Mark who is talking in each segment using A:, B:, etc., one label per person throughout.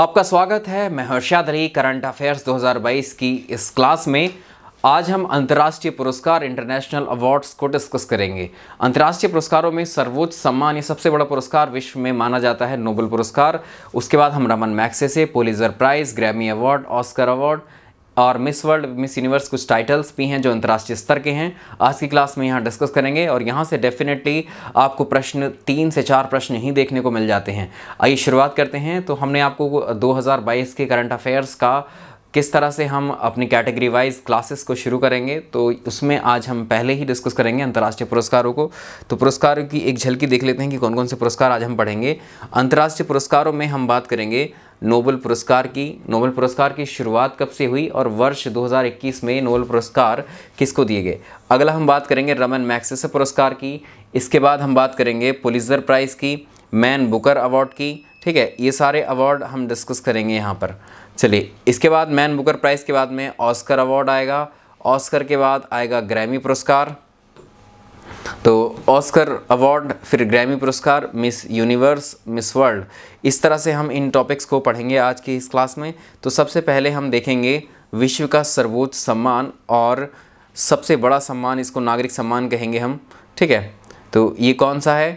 A: आपका स्वागत है मैं हर्षादरी करंट अफेयर्स 2022 की इस क्लास में आज हम अंतर्राष्ट्रीय पुरस्कार इंटरनेशनल अवार्ड्स को डिस्कस करेंगे अंतर्राष्ट्रीय पुरस्कारों में सर्वोच्च सम्मान या सबसे बड़ा पुरस्कार विश्व में माना जाता है नोबल पुरस्कार उसके बाद हम रमन मैक्से से Pulitzer prize Grammy award Oscar award और मिस वर्ल्ड मिस यूनिवर्स कुछ टाइटल्स भी हैं जो अंतर्राष्ट्रीय स्तर के हैं आज की क्लास में यहाँ डिस्कस करेंगे और यहाँ से डेफिनेटली आपको प्रश्न तीन से चार प्रश्न ही देखने को मिल जाते हैं आइए शुरुआत करते हैं तो हमने आपको 2022 के करंट अफेयर्स का किस तरह से हम अपनी कैटेगरी वाइज क्लासेस को शुरू करेंगे तो उसमें आज हम पहले ही डिस्कस करेंगे अंतर्राष्ट्रीय पुरस्कारों को तो पुरस्कारों की एक झलकी देख लेते हैं कि कौन कौन से पुरस्कार आज हम पढ़ेंगे अंतर्राष्ट्रीय पुरस्कारों में हम बात करेंगे नोबल पुरस्कार की नोबल पुरस्कार की शुरुआत कब से हुई और वर्ष 2021 में नोबल पुरस्कार किसको दिए गए अगला हम बात करेंगे रमन मैक्सेस पुरस्कार की इसके बाद हम बात करेंगे पुलिसर प्राइज़ की मैन बुकर अवार्ड की ठीक है ये सारे अवार्ड हम डिस्कस करेंगे यहाँ पर चलिए इसके बाद मैन बुकर प्राइज़ के बाद में ऑस्कर अवार्ड आएगा ऑस्कर के बाद आएगा ग्रैमी पुरस्कार तो ऑस्कर अवार्ड फिर ग्रैमी पुरस्कार मिस यूनिवर्स मिस वर्ल्ड इस तरह से हम इन टॉपिक्स को पढ़ेंगे आज की इस क्लास में तो सबसे पहले हम देखेंगे विश्व का सर्वोच्च सम्मान और सबसे बड़ा सम्मान इसको नागरिक सम्मान कहेंगे हम ठीक है तो ये कौन सा है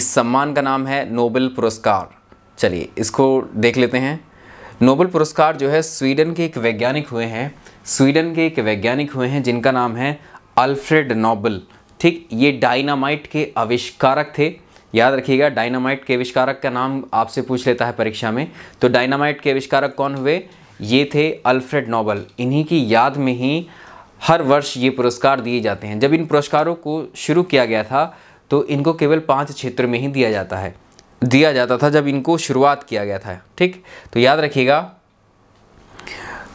A: इस सम्मान का नाम है नोबेल पुरस्कार चलिए इसको देख लेते हैं नोबेल पुरस्कार जो है स्वीडन के एक वैज्ञानिक हुए हैं स्वीडन के एक वैज्ञानिक हुए हैं जिनका नाम है अल्फ्रेड नोबल ठीक ये डायनामाइट के आविष्कारक थे याद रखिएगा डायनामाइट के आविष्कारक का नाम आपसे पूछ लेता है परीक्षा में तो डायनामाइट के आविष्कारक कौन हुए ये थे अल्फ्रेड नोबल इन्हीं की याद में ही हर वर्ष ये पुरस्कार दिए जाते हैं जब इन पुरस्कारों को शुरू किया गया था तो इनको केवल पाँच क्षेत्र में ही दिया जाता है दिया जाता था जब इनको शुरुआत किया गया था ठीक तो याद रखिएगा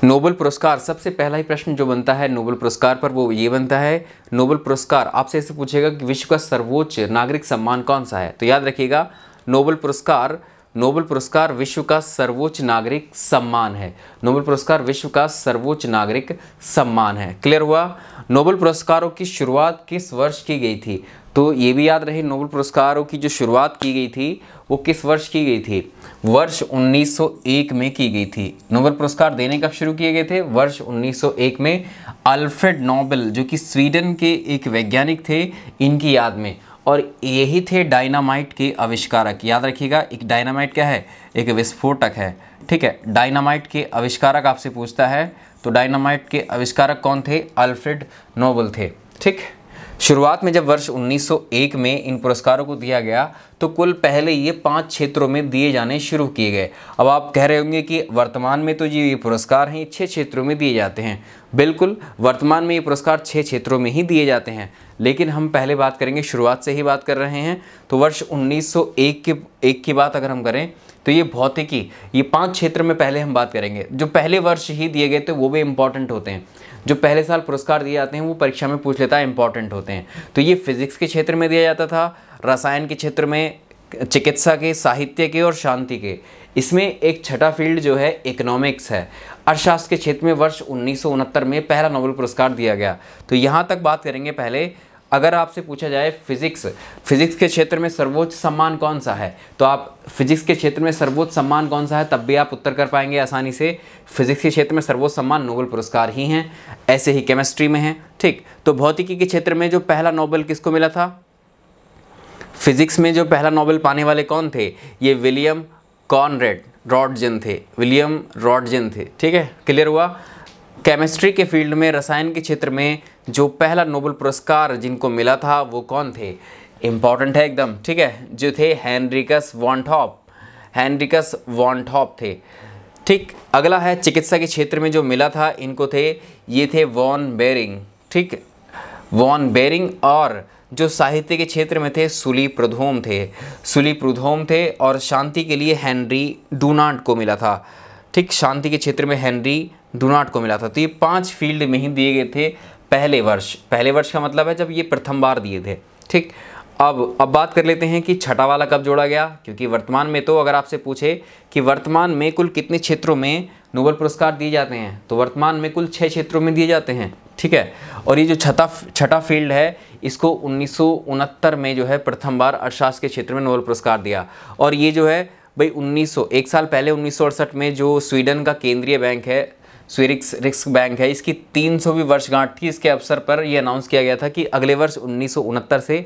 A: नोबल पुरस्कार सबसे पहला ही प्रश्न जो बनता है नोबल पुरस्कार पर वो ये बनता है नोबल पुरस्कार आपसे ऐसे पूछेगा कि विश्व का सर्वोच्च नागरिक सम्मान कौन सा है तो याद रखिएगा नोबल पुरस्कार नोबल पुरस्कार विश्व का सर्वोच्च नागरिक सम्मान है नोबल पुरस्कार विश्व का सर्वोच्च नागरिक सम्मान है क्लियर हुआ नोबल पुरस्कारों की शुरुआत किस वर्ष की गई थी तो ये भी याद रहे नोबल पुरस्कारों की जो शुरुआत की गई थी वो किस वर्ष की गई थी वर्ष 1901 में की गई थी नोबल पुरस्कार देने कब शुरू किए गए थे वर्ष 1901 में अल्फ्रेड नोबल जो कि स्वीडन के एक वैज्ञानिक थे इनकी याद में और यही थे डायनामाइट के आविष्कारक याद रखिएगा एक डायनामाइट क्या है एक विस्फोटक है ठीक है डायनामाइट के आविष्कारक आपसे पूछता है तो डायनामाइट के आविष्कारक कौन थे अल्फ्रेड नोबल थे ठीक शुरुआत में जब वर्ष 1901 में इन पुरस्कारों को दिया गया तो कुल पहले ये पांच क्षेत्रों में दिए जाने शुरू किए गए अब आप कह रहे होंगे कि वर्तमान में तो ये पुरस्कार हैं छः क्षेत्रों में दिए जाते हैं बिल्कुल वर्तमान में ये पुरस्कार छः क्षेत्रों में ही दिए जाते हैं लेकिन हम पहले बात करेंगे शुरुआत से ही बात कर रहे हैं तो वर्ष 1901 के एक की बात अगर हम करें तो ये भौतिकी ये पांच क्षेत्र में पहले हम बात करेंगे जो पहले वर्ष ही दिए गए थे वो भी इंपॉर्टेंट होते हैं जो पहले साल पुरस्कार दिए जाते हैं वो परीक्षा में पूछ लेता है इंपॉर्टेंट होते हैं तो ये फिजिक्स के क्षेत्र में दिया जाता था रसायन के क्षेत्र में चिकित्सा के साहित्य के और शांति के इसमें एक छठा फील्ड जो है इकोनॉमिक्स है अर्थशास्त्र के क्षेत्र में वर्ष उन्नीस में पहला नोबेल पुरस्कार दिया गया तो यहाँ तक बात करेंगे पहले अगर आपसे पूछा जाए फिजिक्स फिजिक्स के क्षेत्र में सर्वोच्च सम्मान कौन सा है तो आप फिजिक्स के क्षेत्र में सर्वोच्च सम्मान कौन सा है तब भी आप उत्तर कर पाएंगे आसानी से फिजिक्स के क्षेत्र में सर्वोच्च सम्मान नोबेल पुरस्कार ही हैं ऐसे ही केमिस्ट्री में हैं ठीक तो भौतिकी के क्षेत्र में जो पहला नोबेल किसको मिला था फिजिक्स में जो पहला नोबेल पाने वाले कौन थे ये विलियम कॉनरेड रॉडजिन थे विलियम रॉडजिन थे ठीक है क्लियर हुआ केमिस्ट्री के फील्ड में रसायन के क्षेत्र में जो पहला नोबल पुरस्कार जिनको मिला था वो कौन थे इम्पॉर्टेंट है एकदम ठीक है जो थे हैंनरिकस वॉन्टॉप हैंनरिकस वॉन्टॉप थे ठीक अगला है चिकित्सा के क्षेत्र में जो मिला था इनको थे ये थे वॉन बेरिंग ठीक वॉन बेरिंग और जो साहित्य के क्षेत्र में थे सुली प्रधोम थे सुली प्रधोम थे और शांति के लिए हेनरी डूनाट को मिला था ठीक शांति के क्षेत्र में हेनरी डूनाट को मिला था तो ये पांच फील्ड में ही दिए गए थे पहले वर्ष पहले वर्ष का मतलब है जब ये प्रथम बार दिए थे ठीक अब अब बात कर लेते हैं कि छठा वाला कब जोड़ा गया क्योंकि वर्तमान में तो अगर आपसे पूछे कि वर्तमान में कुल कितने क्षेत्रों में नोबल पुरस्कार दिए जाते हैं तो वर्तमान में कुल छः क्षेत्रों में दिए जाते हैं ठीक है और ये जो छठा छठा फील्ड है इसको उन्नीस में जो है प्रथम बार अर्थशास्त्र के क्षेत्र में नोबल पुरस्कार दिया और ये जो है भाई उन्नीस एक साल पहले उन्नीस में जो स्वीडन का केंद्रीय बैंक है स्विरिक्स रिस्क बैंक है इसकी 300वीं वर्षगांठ थी इसके अवसर पर यह अनाउंस किया गया था कि अगले वर्ष उन्नीस से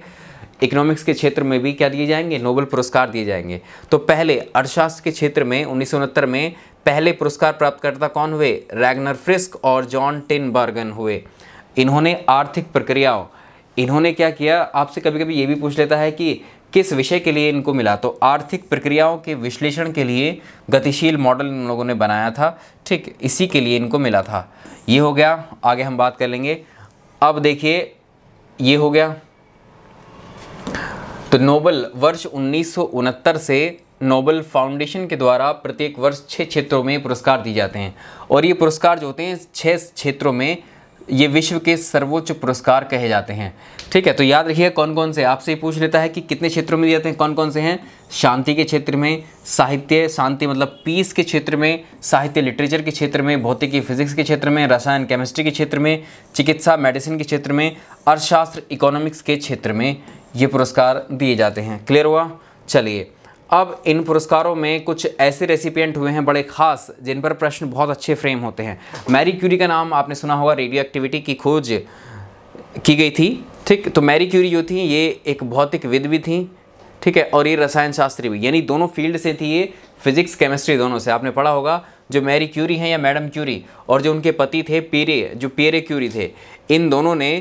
A: इकोनॉमिक्स के क्षेत्र में भी क्या दिए जाएंगे नोबल पुरस्कार दिए जाएंगे तो पहले अर्थशास्त्र के क्षेत्र में उन्नीस में पहले पुरस्कार प्राप्तकर्ता कौन हुए रैगनर फ्रिस्क और जॉन बर्गन हुए इन्होंने आर्थिक प्रक्रियाओं इन्होंने क्या किया आपसे कभी कभी ये भी पूछ लेता है कि किस विषय के लिए इनको मिला तो आर्थिक प्रक्रियाओं के विश्लेषण के लिए गतिशील मॉडल इन लोगों ने बनाया था ठीक इसी के लिए इनको मिला था ये हो गया आगे हम बात कर लेंगे अब देखिए ये हो गया तो नोबल वर्ष उन्नीस से नोबल फाउंडेशन के द्वारा प्रत्येक वर्ष छः क्षेत्रों में पुरस्कार दिए जाते हैं और ये पुरस्कार जो होते हैं छः क्षेत्रों में ये विश्व के सर्वोच्च पुरस्कार कहे जाते हैं ठीक है तो याद रखिए कौन कौन से आपसे पूछ लेता है कि कितने क्षेत्रों में दिए जाते हैं कौन कौन से हैं शांति के क्षेत्र में साहित्य शांति मतलब पीस के क्षेत्र में साहित्य लिटरेचर के क्षेत्र में भौतिकी फिजिक्स के क्षेत्र में रसायन केमिस्ट्री के क्षेत्र में चिकित्सा मेडिसिन के क्षेत्र में अर्थशास्त्र इकोनॉमिक्स के क्षेत्र में ये पुरस्कार दिए जाते हैं क्लियर हुआ चलिए अब इन पुरस्कारों में कुछ ऐसे रेसिपियंट हुए हैं बड़े खास जिन पर प्रश्न बहुत अच्छे फ्रेम होते हैं मैरी क्यूरी का नाम आपने सुना होगा रेडियो एक्टिविटी की खोज की गई थी ठीक तो मैरी क्यूरी जो थी ये एक भौतिक विद भी थी ठीक है और ये रसायन शास्त्री भी यानी दोनों फील्ड से थी ये फिजिक्स केमिस्ट्री दोनों से आपने पढ़ा होगा जो मैरी क्यूरी हैं या मैडम क्यूरी और जो उनके पति थे पीरे जो पीरे क्यूरी थे इन दोनों ने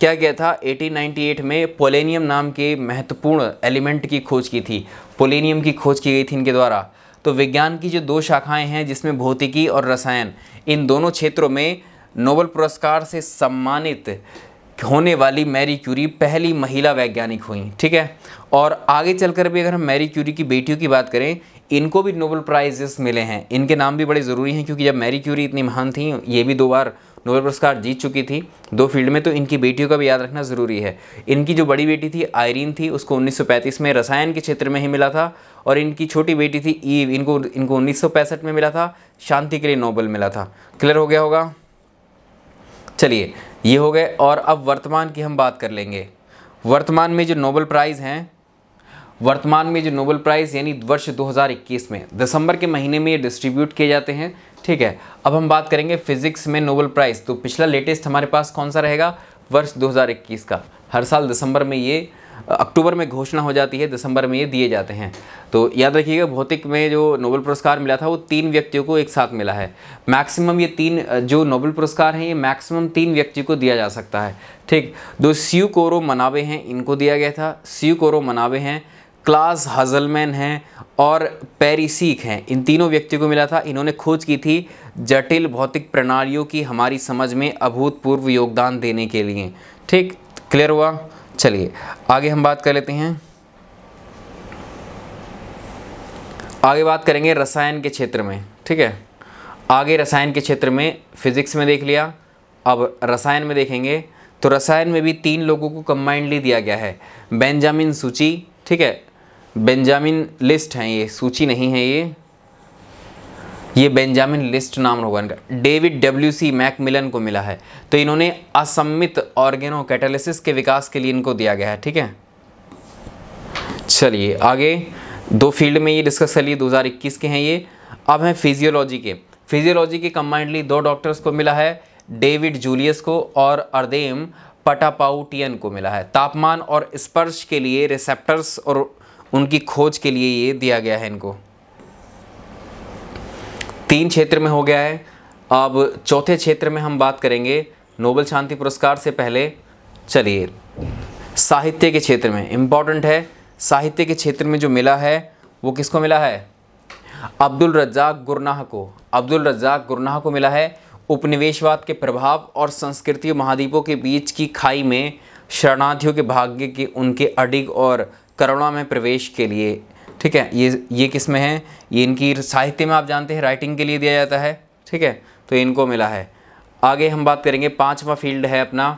A: क्या किया था 1898 में पोलेनियम नाम के महत्वपूर्ण एलिमेंट की खोज की थी पोलेनियम की खोज की गई थी इनके द्वारा तो विज्ञान की जो दो शाखाएं हैं जिसमें भौतिकी और रसायन इन दोनों क्षेत्रों में नोबल पुरस्कार से सम्मानित होने वाली मैरी क्यूरी पहली महिला वैज्ञानिक हुई ठीक है और आगे चलकर भी अगर हम मैरी क्यूरी की बेटियों की बात करें इनको भी नोबल प्राइजेस मिले हैं इनके नाम भी बड़े ज़रूरी हैं क्योंकि जब मैरी क्यूरी इतनी महान थी ये भी दो बार नोबेल पुरस्कार जीत चुकी थी दो फील्ड में तो इनकी बेटियों का भी याद रखना ज़रूरी है इनकी जो बड़ी बेटी थी आयरीन थी उसको 1935 में रसायन के क्षेत्र में ही मिला था और इनकी छोटी बेटी थी ईव इनको इनको उन्नीस में मिला था शांति के लिए नोबल मिला था क्लियर हो गया होगा चलिए ये हो गए और अब वर्तमान की हम बात कर लेंगे वर्तमान में जो नोबल प्राइज़ हैं वर्तमान में जो नोबल प्राइज़ यानी वर्ष 2021 में दिसंबर के महीने में ये डिस्ट्रीब्यूट किए जाते हैं ठीक है अब हम बात करेंगे फिजिक्स में नोबल प्राइज़ तो पिछला लेटेस्ट हमारे पास कौन सा रहेगा वर्ष दो का हर साल दिसंबर में ये अक्टूबर में घोषणा हो जाती है दिसंबर में ये दिए जाते हैं तो याद रखिएगा भौतिक में जो नोबल पुरस्कार मिला था वो तीन व्यक्तियों को एक साथ मिला है मैक्सिमम ये तीन जो नोबल पुरस्कार हैं ये मैक्सिमम तीन व्यक्ति को दिया जा सकता है ठीक दो सीयू कोरो मनावे हैं इनको दिया गया था सीयू कोरो मनावे हैं क्लास हजलमैन हैं और पेरिसीक हैं इन तीनों व्यक्तियों को मिला था इन्होंने खोज की थी जटिल भौतिक प्रणालियों की हमारी समझ में अभूतपूर्व योगदान देने के लिए ठीक क्लियर हुआ चलिए आगे हम बात कर लेते हैं आगे बात करेंगे रसायन के क्षेत्र में ठीक है आगे रसायन के क्षेत्र में फिज़िक्स में देख लिया अब रसायन में देखेंगे तो रसायन में भी तीन लोगों को कंबाइंडली दिया गया है बेंजामिन सूची ठीक है बेंजामिन लिस्ट हैं ये सूची नहीं है ये ये बेंजामिन लिस्ट नाम होगा इनका डेविड डब्ल्यू सी मैकमिलन को मिला है तो इन्होंने असम्मित ऑर्गेनो कैटालिसिस के विकास के लिए इनको दिया गया है ठीक है चलिए आगे दो फील्ड में ये डिस्कस कर लिए 2021 के हैं ये अब हैं फिजियोलॉजी के फिजियोलॉजी के कंबाइंडली दो डॉक्टर्स को मिला है डेविड जूलियस को और अर्देम पटापाउटियन को मिला है तापमान और स्पर्श के लिए रिसेप्टर्स और उनकी खोज के लिए ये दिया गया है इनको तीन क्षेत्र में हो गया है अब चौथे क्षेत्र में हम बात करेंगे नोबल शांति पुरस्कार से पहले चलिए साहित्य के क्षेत्र में इम्पॉर्टेंट है साहित्य के क्षेत्र में जो मिला है वो किसको मिला है अब्दुल रज्जाक गुरनाह को अब्दुल रज्जाक गुरनाह को मिला है उपनिवेशवाद के प्रभाव और संस्कृति महाद्वीपों के बीच की खाई में शरणार्थियों के भाग्य के उनके अडिग और करोड़ा में प्रवेश के लिए ठीक है ये ये किस में है ये इनकी साहित्य में आप जानते हैं राइटिंग के लिए दिया जाता है ठीक है तो इनको मिला है आगे हम बात करेंगे पाँचवा फील्ड है अपना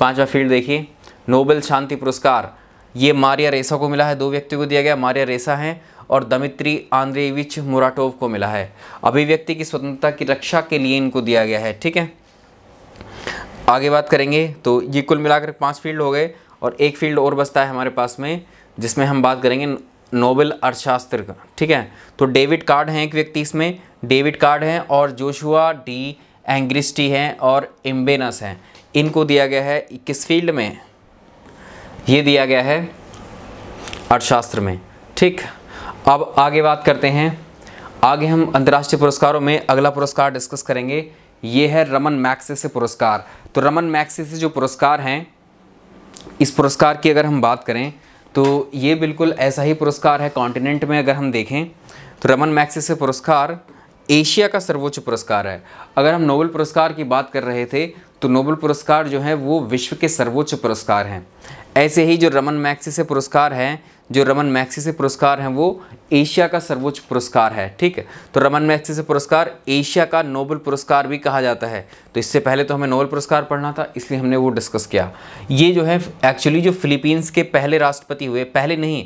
A: पाँचवा फील्ड देखिए नोबेल शांति पुरस्कार ये मारिया रेसा को मिला है दो व्यक्ति को दिया गया मारिया रेसा हैं और दमित्री आंद्रेविच मुराटोव को मिला है अभिव्यक्ति की स्वतंत्रता की रक्षा के लिए इनको दिया गया है ठीक है आगे बात करेंगे तो ये कुल मिलाकर पाँच फील्ड हो गए और एक फील्ड और बचता है हमारे पास में जिसमें हम बात करेंगे नोबेल अर्थशास्त्र का ठीक है तो डेविड कार्ड हैं एक व्यक्ति इसमें डेविड कार्ड हैं और जोशुआ डी एंग्रिस्टी हैं और एम्बेनस हैं इनको दिया गया है किस फील्ड में ये दिया गया है अर्थशास्त्र में ठीक अब आगे बात करते हैं आगे हम अंतर्राष्ट्रीय पुरस्कारों में अगला पुरस्कार डिस्कस करेंगे ये है रमन मैक्से से पुरस्कार तो रमन मैक्से से जो पुरस्कार हैं इस पुरस्कार की अगर हम बात करें तो ये बिल्कुल ऐसा ही पुरस्कार है कॉन्टिनेंट में अगर हम देखें तो रमन मैक्सिस पुरस्कार एशिया का सर्वोच्च पुरस्कार है अगर हम नोबल पुरस्कार की बात कर रहे थे तो नोबल पुरस्कार जो है वो विश्व के सर्वोच्च पुरस्कार हैं ऐसे ही जो रमन मैक्सी से पुरस्कार हैं जो रमन मैक्सी से पुरस्कार हैं वो एशिया का सर्वोच्च पुरस्कार है ठीक है तो रमन मैक्सी से पुरस्कार एशिया का नोबल पुरस्कार भी कहा जाता है तो इससे पहले तो हमें नोबल पुरस्कार पढ़ना था इसलिए हमने वो डिस्कस किया ये जो है एक्चुअली जो फिलीपींस के पहले राष्ट्रपति हुए पहले नहीं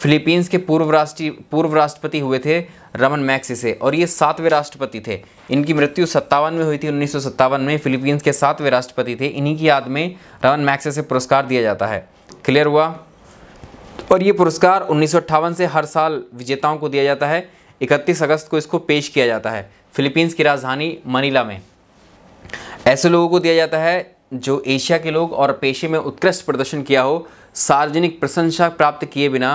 A: फिलीपींस के पूर्व राष्ट्रीय पूर्व राष्ट्रपति हुए थे रमन मैक्सिसे और ये सातवें राष्ट्रपति थे इनकी मृत्यु सत्तावन में हुई थी उन्नीस में फिलीपींस के सातवें राष्ट्रपति थे इन्हीं की याद में रमन मैक्सिसे पुरस्कार दिया जाता है क्लियर हुआ और ये पुरस्कार उन्नीस से हर साल विजेताओं को दिया जाता है 31 अगस्त को इसको पेश किया जाता है फिलीपींस की राजधानी मनीला में ऐसे लोगों को दिया जाता है जो एशिया के लोग और पेशे में उत्कृष्ट प्रदर्शन किया हो सार्वजनिक प्रशंसा प्राप्त किए बिना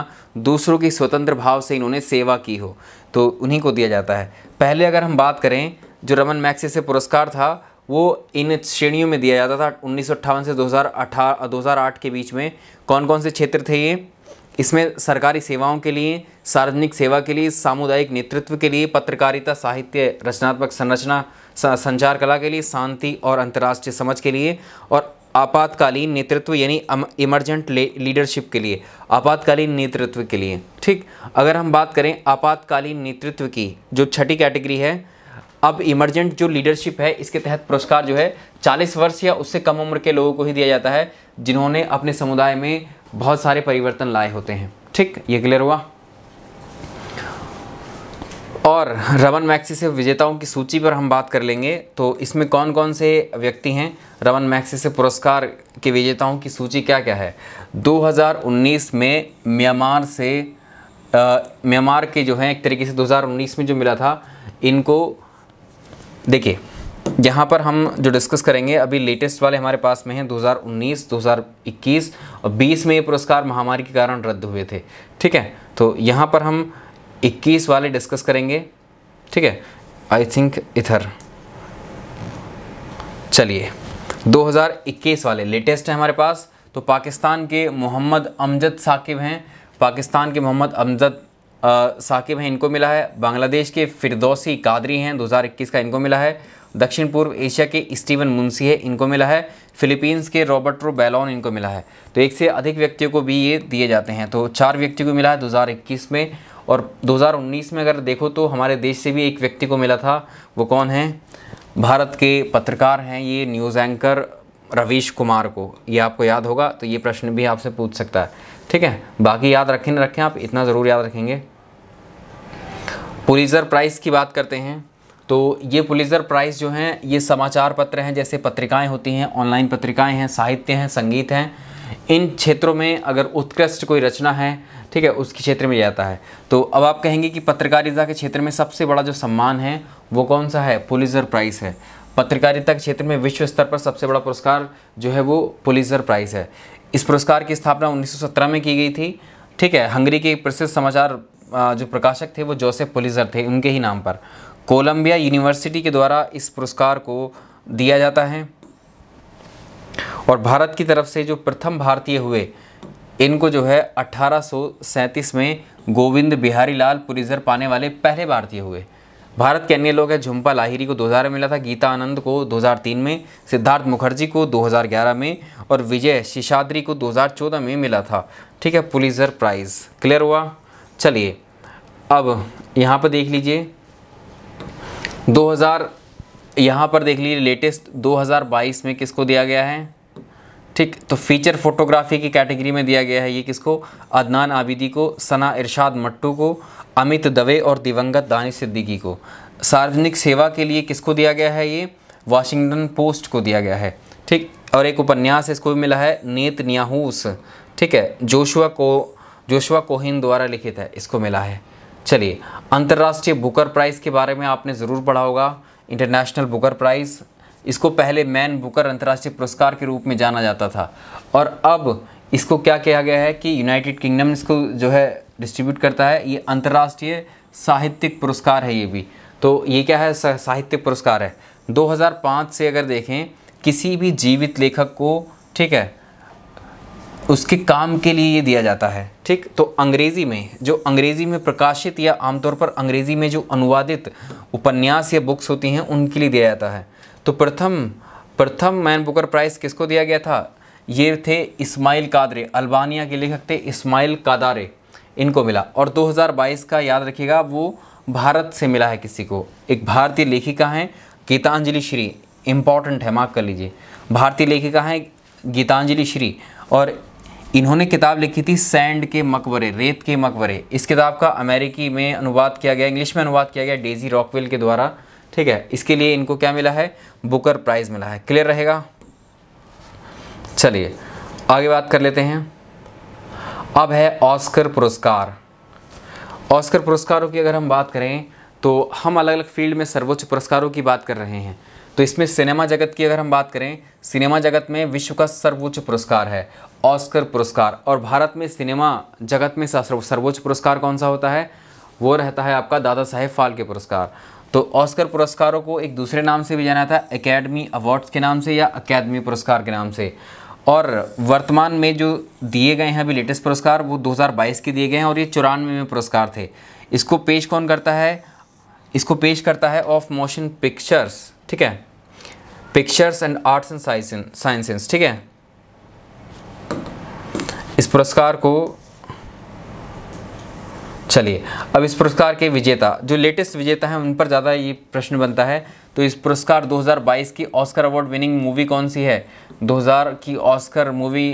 A: दूसरों की स्वतंत्र भाव से इन्होंने सेवा की हो तो उन्हीं को दिया जाता है पहले अगर हम बात करें जो रमन मैक्से से पुरस्कार था वो इन श्रेणियों में दिया जाता था उन्नीस से 2008 2008 के बीच में कौन कौन से क्षेत्र थे ये इसमें सरकारी सेवाओं के लिए सार्वजनिक सेवा के लिए सामुदायिक नेतृत्व के लिए पत्रकारिता साहित्य रचनात्मक संरचना संचार कला के लिए शांति और अंतर्राष्ट्रीय समझ के लिए और आपातकालीन नेतृत्व यानी इमरजेंट लीडरशिप के लिए आपातकालीन नेतृत्व के लिए ठीक अगर हम बात करें आपातकालीन नेतृत्व की जो छठी कैटेगरी है अब इमरजेंट जो लीडरशिप है इसके तहत पुरस्कार जो है 40 वर्ष या उससे कम उम्र के लोगों को ही दिया जाता है जिन्होंने अपने समुदाय में बहुत सारे परिवर्तन लाए होते हैं ठीक ये क्लियर हुआ और रवन मैक्सी से विजेताओं की सूची पर हम बात कर लेंगे तो इसमें कौन कौन से व्यक्ति हैं रमन मैक्सी से पुरस्कार के विजेताओं की सूची क्या क्या है 2019 में म्यांमार से म्यांमार के जो हैं एक तरीके से 2019 में जो मिला था इनको देखिए यहाँ पर हम जो डिस्कस करेंगे अभी लेटेस्ट वाले हमारे पास में हैं 2019, 2021 और 20 में ये पुरस्कार महामारी के कारण रद्द हुए थे ठीक है तो यहाँ पर हम 21 वाले डिस्कस करेंगे ठीक है आई थिंक इधर चलिए 2021 वाले लेटेस्ट है हमारे पास तो पाकिस्तान के मोहम्मद अमजद साकिब हैं पाकिस्तान के मोहम्मद अमजद साकिब हैं इनको मिला है बांग्लादेश के फिरदौसी कादरी हैं 2021 का इनको मिला है दक्षिण पूर्व एशिया के स्टीवन मुंसी है इनको मिला है फिलीपींस के रॉबर्टो बैलॉन इनको मिला है तो एक से अधिक व्यक्तियों को भी ये दिए जाते हैं तो चार व्यक्ति को मिला है 2021 में और 2019 में अगर देखो तो हमारे देश से भी एक व्यक्ति को मिला था वो कौन है भारत के पत्रकार हैं ये न्यूज़ एंकर रवीश कुमार को ये आपको याद होगा तो ये प्रश्न भी आपसे पूछ सकता है ठीक है बाकी याद रखें रखें आप इतना ज़रूर याद रखेंगे पुलिसर प्राइस की बात करते हैं तो ये पुलिसर प्राइज़ जो हैं ये समाचार पत्र हैं जैसे पत्रिकाएं होती हैं ऑनलाइन पत्रिकाएं हैं साहित्य हैं संगीत हैं इन क्षेत्रों में अगर उत्कृष्ट कोई रचना है ठीक है उसके क्षेत्र में जाता है तो अब आप कहेंगे कि पत्रकारिता के क्षेत्र में सबसे बड़ा जो सम्मान है वो कौन सा है पुलिसर प्राइज़ है पत्रकारिता के क्षेत्र में विश्व स्तर पर सबसे बड़ा पुरस्कार जो है वो पुलिसर प्राइज़ है इस पुरस्कार की स्थापना उन्नीस में की गई थी ठीक है हंगरी के प्रसिद्ध समाचार जो प्रकाशक थे वो जोसेफ पुलिसर थे उनके ही नाम पर कोलंबिया यूनिवर्सिटी के द्वारा इस पुरस्कार को दिया जाता है और भारत की तरफ से जो प्रथम भारतीय हुए इनको जो है अठारह में गोविंद बिहारी लाल पुरीजर पाने वाले पहले भारतीय हुए भारत के अन्य लोग हैं झुम्पा लाहिरी को 2000 में मिला था गीता आनंद को 2003 में सिद्धार्थ मुखर्जी को 2011 में और विजय शिशाद्री को 2014 में मिला था ठीक है पुलिसर प्राइज़ क्लियर हुआ चलिए अब यहाँ पर देख लीजिए 2000 यहाँ पर देख लीजिए लेटेस्ट 2022 में किसको दिया गया है ठीक तो फीचर फोटोग्राफी की कैटेगरी में दिया गया है ये किसको अदनान आबिदी को सना इरशाद मट्टू को अमित दवे और दिवंगत दानिश सिद्दीकी को सार्वजनिक सेवा के लिए किसको दिया गया है ये वाशिंगटन पोस्ट को दिया गया है ठीक और एक उपन्यास इसको भी मिला है नेत न्याहूस ठीक है जोशुआ को जोशुआ कोहिन द्वारा लिखित है इसको मिला है चलिए अंतर्राष्ट्रीय बुकर प्राइज़ के बारे में आपने ज़रूर पढ़ा होगा इंटरनेशनल बुकर प्राइज़ इसको पहले मैन बुकर अंतर्राष्ट्रीय पुरस्कार के रूप में जाना जाता था और अब इसको क्या किया गया है कि यूनाइटेड किंगडम इसको जो है डिस्ट्रीब्यूट करता है ये अंतर्राष्ट्रीय साहित्यिक पुरस्कार है ये भी तो ये क्या है साहित्य पुरस्कार है 2005 से अगर देखें किसी भी जीवित लेखक को ठीक है उसके काम के लिए ये दिया जाता है ठीक तो अंग्रेज़ी में जो अंग्रेज़ी में प्रकाशित या आमतौर पर अंग्रेज़ी में जो अनुवादित उपन्यास या बुक्स होती हैं उनके लिए दिया जाता है तो प्रथम प्रथम मैन बुकर प्राइज़ किसको दिया गया था ये थे इस्माइल कादरे अल्बानिया के लेखक थे इस्माइल कादारे इनको मिला और 2022 का याद रखिएगा वो भारत से मिला है किसी को एक भारतीय लेखिका हैं गीतांजलि श्री इम्पॉर्टेंट है मार्क कर लीजिए भारतीय लेखिका हैं गीतांजलि श्री और इन्होंने किताब लिखी थी सैंड के मकबरे रेत के मकबरे इस किताब का अमेरिकी में अनुवाद किया गया इंग्लिश में अनुवाद किया गया डेजी रॉकवेल के द्वारा ठीक है इसके लिए इनको क्या मिला है बुकर प्राइज़ मिला है क्लियर रहेगा चलिए आगे बात कर लेते हैं अब है ऑस्कर पुरस्कार ऑस्कर पुरस्कारों की अगर हम बात करें तो हम अलग अलग फील्ड में सर्वोच्च पुरस्कारों की बात कर रहे हैं तो इसमें सिनेमा जगत की अगर हम बात करें सिनेमा जगत में विश्व का सर्वोच्च पुरस्कार है ऑस्कर पुरस्कार और भारत में सिनेमा जगत में सर्वोच्च पुरस्कार कौन सा होता है वो रहता है आपका दादा साहेब फाल्के पुरस्कार तो ऑस्कर पुरस्कारों को एक दूसरे नाम से भी जाना था एकेडमी अवार्ड्स के नाम से या अकेडमी पुरस्कार के नाम से और वर्तमान में जो दिए गए हैं अभी लेटेस्ट पुरस्कार वो 2022 के दिए गए हैं और ये चौरानवे में पुरस्कार थे इसको पेश कौन करता है इसको पेश करता है ऑफ मोशन पिक्चर्स ठीक है pictures and arts and science sciences ठीक है इस पुरस्कार को चलिए अब इस पुरस्कार के विजेता जो लेटेस्ट विजेता हैं उन पर ज़्यादा ये प्रश्न बनता है तो इस पुरस्कार 2022 की ऑस्कर अवार्ड विनिंग मूवी कौन सी है 2000 की ऑस्कर मूवी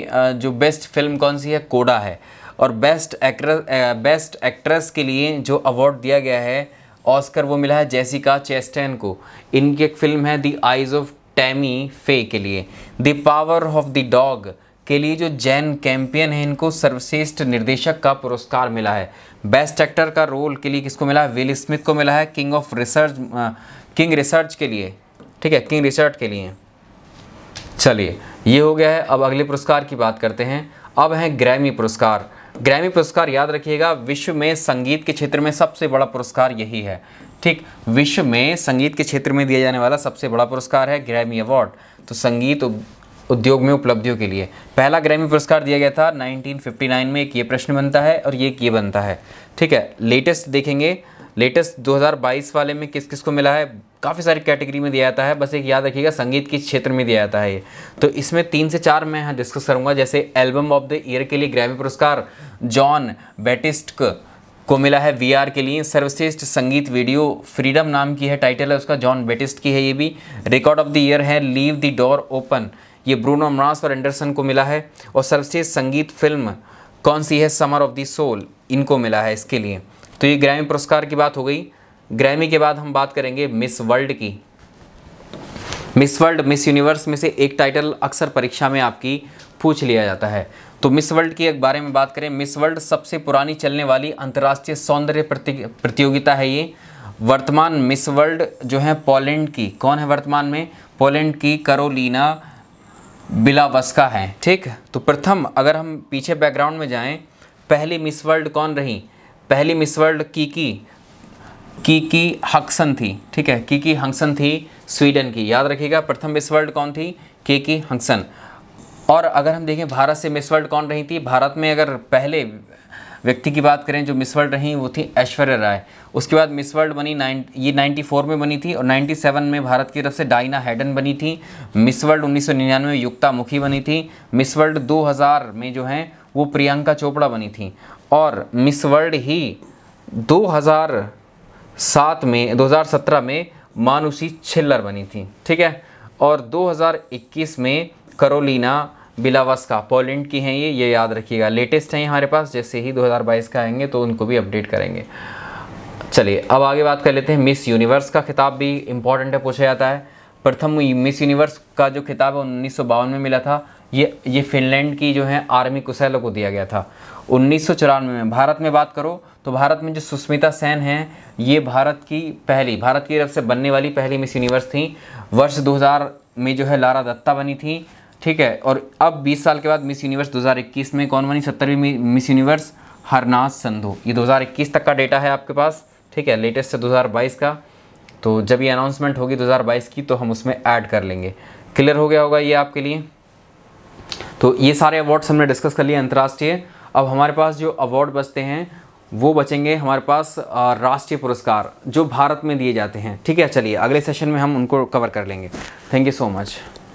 A: जो बेस्ट फिल्म कौन सी है कोडा है और बेस्ट एक्ट्रेस बेस्ट एक्ट्रेस के लिए जो अवार्ड दिया गया है ऑस्कर वो मिला है जेसिका चेस्टेन को इनकी एक फिल्म है दी आइज ऑफ टैमी फे के लिए the power of the dog के लिए जो जैन कैंपियन है इनको सर्वश्रेष्ठ निर्देशक का पुरस्कार मिला है बेस्ट एक्टर का रोल के लिए किसको मिला है विल स्मिथ को मिला है king of research king research के लिए ठीक है किंग रिसर्च के लिए चलिए ये हो गया है अब अगले पुरस्कार की बात करते हैं अब हैं ग्रैमी पुरस्कार ग्रैमी पुरस्कार याद रखिएगा विश्व में संगीत के क्षेत्र में सबसे बड़ा पुरस्कार यही है ठीक विश्व में संगीत के क्षेत्र में दिया जाने वाला सबसे बड़ा पुरस्कार है ग्रैमी अवार्ड तो संगीत उद्योग में उपलब्धियों के लिए पहला ग्रैमी पुरस्कार दिया गया था 1959 में एक ये प्रश्न बनता है और ये ये बनता है ठीक है लेटेस्ट देखेंगे लेटेस्ट 2022 वाले में किस किस को मिला है काफ़ी सारी कैटेगरी में दिया जाता है बस एक याद रखिएगा संगीत के क्षेत्र में दिया जाता है ये तो इसमें तीन से चार मैं यहाँ डिस्कस करूँगा जैसे एल्बम ऑफ द ईयर के लिए ग्रैमी पुरस्कार जॉन बेटिस्ट को मिला है वी के लिए सर्वश्रेष्ठ संगीत वीडियो फ्रीडम नाम की है टाइटल है उसका जॉन बेटिस्ट की है ये भी रिकॉर्ड ऑफ द ईयर है लीव द डोर ओपन ये ब्रूनो अमरास और एंडरसन को मिला है और सर्वश्रेष्ठ संगीत फिल्म कौन सी है समर ऑफ द सोल इनको मिला है इसके लिए तो ये ग्रैमी पुरस्कार की बात हो गई ग्रैमी के बाद हम बात करेंगे मिस वर्ल्ड की मिस वर्ल्ड मिस यूनिवर्स में से एक टाइटल अक्सर परीक्षा में आपकी पूछ लिया जाता है तो मिस वर्ल्ड के बारे में बात करें मिस वर्ल्ड सबसे पुरानी चलने वाली अंतर्राष्ट्रीय सौंदर्य प्रतियोगिता है ये वर्तमान मिस वर्ल्ड जो है पोलैंड की कौन है वर्तमान में पोलैंड की करोलिना बिलावस्का है ठीक तो प्रथम अगर हम पीछे बैकग्राउंड में जाएं पहली मिस वर्ल्ड कौन रही पहली मिस वर्ल्ड की की की की हक्सन थी ठीक है की की हंगसन थी स्वीडन की याद रखिएगा प्रथम मिस वर्ल्ड कौन थी के की हंगसन और अगर हम देखें भारत से मिस वर्ल्ड कौन रही थी भारत में अगर पहले व्यक्ति की बात करें जो मिस वर्ल्ड रही वो थी ऐश्वर्या राय उसके बाद मिस वर्ल्ड बनी नाइन ये 94 में बनी थी और 97 में भारत की तरफ से डाइना हैडन बनी थी मिस वर्ल्ड 1999 में युक्ता मुखी बनी थी मिस वर्ल्ड 2000 में जो है वो प्रियंका चोपड़ा बनी थी और मिस वर्ल्ड ही हज़ार सात में 2017 में मानुषी छिल्लर बनी थी ठीक है और 2021 में करोलिना बिलावस्का पोलैंड की हैं ये ये याद रखिएगा लेटेस्ट हैं हमारे पास जैसे ही 2022 का आएंगे तो उनको भी अपडेट करेंगे चलिए अब आगे बात कर लेते हैं मिस यूनिवर्स का खिताब भी इम्पॉर्टेंट है पूछा जाता है प्रथम मिस यूनिवर्स का जो खिताब है उन्नीस में मिला था ये ये फिनलैंड की जो है आर्मी कुसैलो को दिया गया था उन्नीस में भारत में बात करो तो भारत में जो सुष्मिता सेन हैं ये भारत की पहली भारत की तरफ से बनने वाली पहली मिस यूनिवर्स थी वर्ष 2000 में जो है लारा दत्ता बनी थी ठीक है और अब 20 साल के बाद मिस यूनिवर्स 2021 में कौन बनी सत्तरवीं मिस यूनिवर्स हरनाज संधू ये 2021 तक का डेटा है आपके पास ठीक है लेटेस्ट है दो का तो जब ये अनाउंसमेंट होगी दो की तो हम उसमें ऐड कर लेंगे क्लियर हो गया होगा ये आपके लिए तो ये सारे अवार्ड्स हमने डिस्कस कर लिए अंतर्राष्ट्रीय अब हमारे पास जो अवार्ड बचते हैं वो बचेंगे हमारे पास राष्ट्रीय पुरस्कार जो भारत में दिए जाते हैं ठीक है चलिए अगले सेशन में हम उनको कवर कर लेंगे थैंक यू सो मच